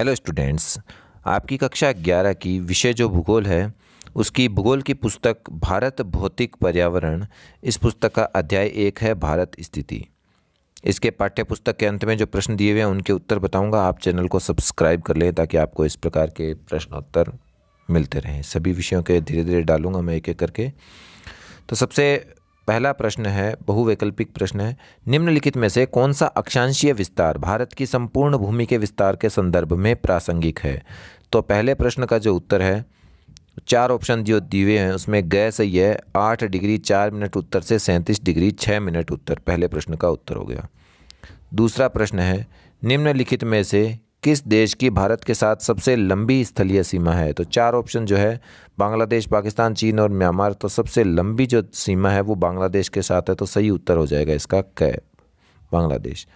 hello students आपकी कक्षा ग्यारह की विषय जो भूगोल है उसकी भूगोल की पुस्तक भारत भौतिक पर्यावरण इस पुस्तक का अध्याय एक है भारत स्थिति इसके पाठ्य पुस्तक के अंत में जो प्रश्न दिए हुए हैं उनके उत्तर बताऊंगा आप चैनल को सब्सक्राइब कर लें ताकि आपको इस प्रकार के प्रश्नोत्तर मिलते रहें सभी विषयों के धीरे धीरे डालूंगा मैं एक एक करके तो सबसे पहला प्रश्न है बहुवैकल्पिक प्रश्न है निम्नलिखित में से कौन सा अक्षांशीय विस्तार भारत की संपूर्ण भूमि के विस्तार के संदर्भ में प्रासंगिक है तो पहले प्रश्न का जो उत्तर है चार ऑप्शन जो दिए हैं उसमें गए सही है आठ डिग्री चार मिनट उत्तर से सैंतीस डिग्री छः मिनट उत्तर पहले प्रश्न का उत्तर हो गया दूसरा प्रश्न है निम्नलिखित में से किस देश की भारत के साथ सबसे लंबी स्थलीय सीमा है तो चार ऑप्शन जो है बांग्लादेश पाकिस्तान चीन और म्यांमार तो सबसे लंबी जो सीमा है वो बांग्लादेश के साथ है तो सही उत्तर हो जाएगा इसका क बांग्लादेश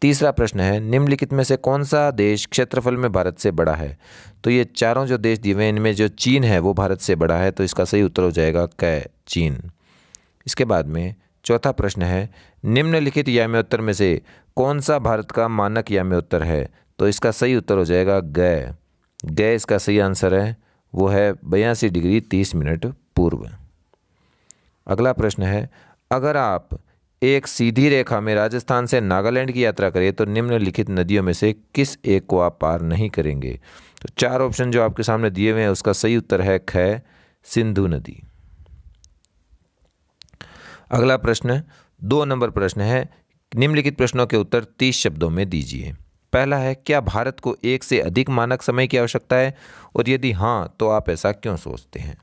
तीसरा प्रश्न है निम्नलिखित में से कौन सा देश क्षेत्रफल में भारत से बड़ा है तो ये चारों जो देश दिए हुए इनमें जो चीन है वो भारत से बड़ा है तो इसका सही उत्तर हो जाएगा क चीन इसके बाद में चौथा प्रश्न है निम्नलिखित याम्योत्तर में से कौन सा भारत का मानक याम्योत्तर है तो इसका सही उत्तर हो जाएगा गय गय इसका सही आंसर है वो है बयासी डिग्री तीस मिनट पूर्व अगला प्रश्न है अगर आप एक सीधी रेखा में राजस्थान से नागालैंड की यात्रा करें तो निम्नलिखित नदियों में से किस एक को आप पार नहीं करेंगे तो चार ऑप्शन जो आपके सामने दिए हुए हैं उसका सही उत्तर है ख सिंधु नदी अगला प्रश्न दो नंबर प्रश्न है निम्नलिखित प्रश्नों के उत्तर तीस शब्दों में दीजिए पहला है क्या भारत को एक से अधिक मानक समय की आवश्यकता है और यदि हाँ तो आप ऐसा क्यों सोचते हैं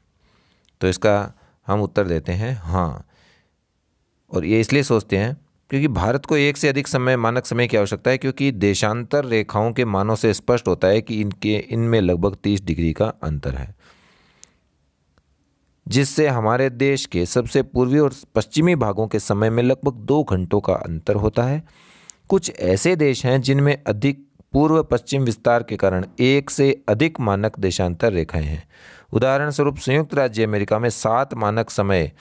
तो इसका हम उत्तर देते हैं हाँ और ये इसलिए सोचते हैं क्योंकि भारत को एक से अधिक समय मानक समय की आवश्यकता है क्योंकि देशांतर रेखाओं के मानों से स्पष्ट होता है कि इनके इनमें लगभग तीस डिग्री का अंतर है जिससे हमारे देश के सबसे पूर्वी और पश्चिमी भागों के समय में लगभग दो घंटों का अंतर होता है कुछ ऐसे देश हैं जिनमें अधिक पूर्व पश्चिम विस्तार के कारण एक से अधिक मानक देशांतर रेखाएं हैं उदाहरण स्वरूप संयुक्त राज्य अमेरिका में सात मानक समय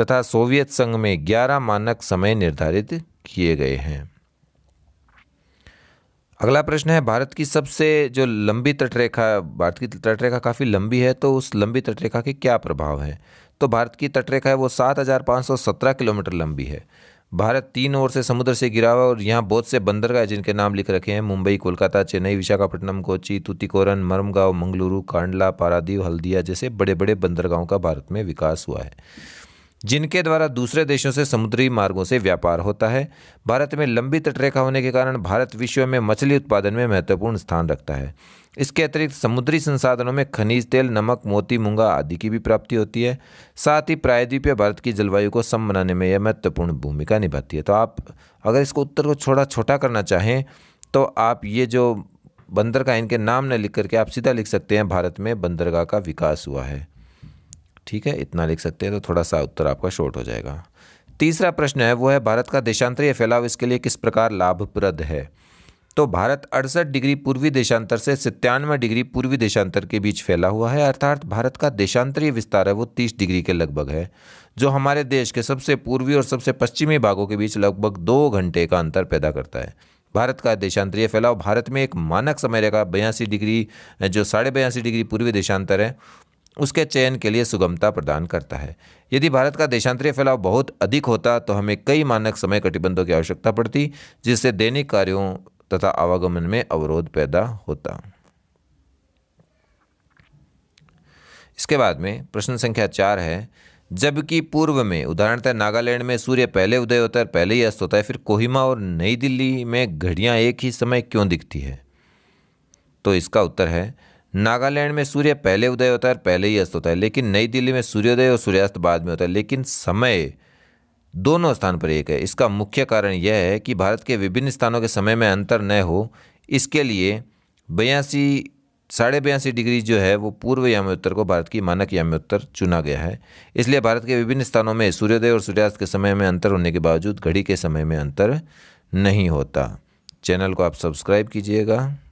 तथा सोवियत संघ में ग्यारह मानक समय निर्धारित किए गए हैं अगला प्रश्न है भारत की सबसे जो लंबी तटरेखा भारत की तटरेखा काफ़ी लंबी है तो उस लंबी तटरेखा के क्या प्रभाव है तो भारत की तटरेखा है वो सात हज़ार सौ सत्रह किलोमीटर लंबी है भारत तीन ओर से समुद्र से गिरा हुआ और यहाँ बहुत से बंदरगाह जिनके नाम लिख रखे हैं मुंबई कोलकाता चेन्नई विशाखापट्टनम कोची तुतिकोरन मरमगांव मंगलुरु कांडला पारादीव हल्दिया जैसे बड़े बड़े बंदरगाहों का भारत में विकास हुआ है जिनके द्वारा दूसरे देशों से समुद्री मार्गों से व्यापार होता है भारत में लंबी तटरेखा होने के कारण भारत विश्व में मछली उत्पादन में महत्वपूर्ण स्थान रखता है इसके अतिरिक्त समुद्री संसाधनों में खनिज तेल नमक मोती मूंगा आदि की भी प्राप्ति होती है साथ ही प्रायद्वीपीय भारत की जलवायु को सम बनाने में यह महत्वपूर्ण भूमिका निभाती है तो आप अगर इसको उत्तर को छोटा छोटा करना चाहें तो आप ये जो बंदरगाह इनके नाम न लिख करके आप सीधा लिख सकते हैं भारत में बंदरगाह का विकास हुआ है ठीक है इतना लिख सकते हैं तो थोड़ा सा उत्तर आपका शॉर्ट हो जाएगा तीसरा प्रश्न है वो है भारत का देशांतरीय फैलाव इसके लिए किस प्रकार लाभप्रद है तो भारत अड़सठ डिग्री पूर्वी देशांतर से सत्तानवे डिग्री पूर्वी देशांतर के बीच फैला हुआ है अर्थात भारत का देशांतरीय विस्तार है वो तीस डिग्री के लगभग है जो हमारे देश के सबसे पूर्वी और सबसे पश्चिमी भागों के बीच लगभग दो घंटे का अंतर पैदा करता है भारत का देशांतरीय फैलाव भारत में एक मानक समय रेखा बयासी डिग्री जो साढ़े बयासी डिग्री पूर्वी देशांतर है उसके चयन के लिए सुगमता प्रदान करता है यदि भारत का देशांतरीय फैलाव बहुत अधिक होता तो हमें कई मानक समय कटिबंधों की आवश्यकता पड़ती जिससे दैनिक कार्यों तथा आवागमन में अवरोध पैदा होता इसके बाद में प्रश्न संख्या चार है जबकि पूर्व में उदाहरणतः नागालैंड में सूर्य पहले उदय होता है पहले ही अस्त होता है फिर कोहिमा और नई दिल्ली में घड़ियां एक ही समय क्यों दिखती है तो इसका उत्तर है नागालैंड में सूर्य पहले उदय होता है और पहले ही अस्त होता है लेकिन नई दिल्ली में सूर्योदय और सूर्यास्त बाद में होता है लेकिन समय दोनों स्थान पर एक है इसका मुख्य कारण यह है कि भारत के विभिन्न स्थानों के समय में अंतर न हो इसके लिए बयासी साढ़े बयासी डिग्री जो है वो पूर्व याम्योत्तर को भारत की मानक याम्योत्तर चुना गया है इसलिए भारत के विभिन्न स्थानों में सूर्योदय और सूर्यास्त के समय में अंतर होने के बावजूद घड़ी के समय में अंतर नहीं होता चैनल को आप सब्सक्राइब कीजिएगा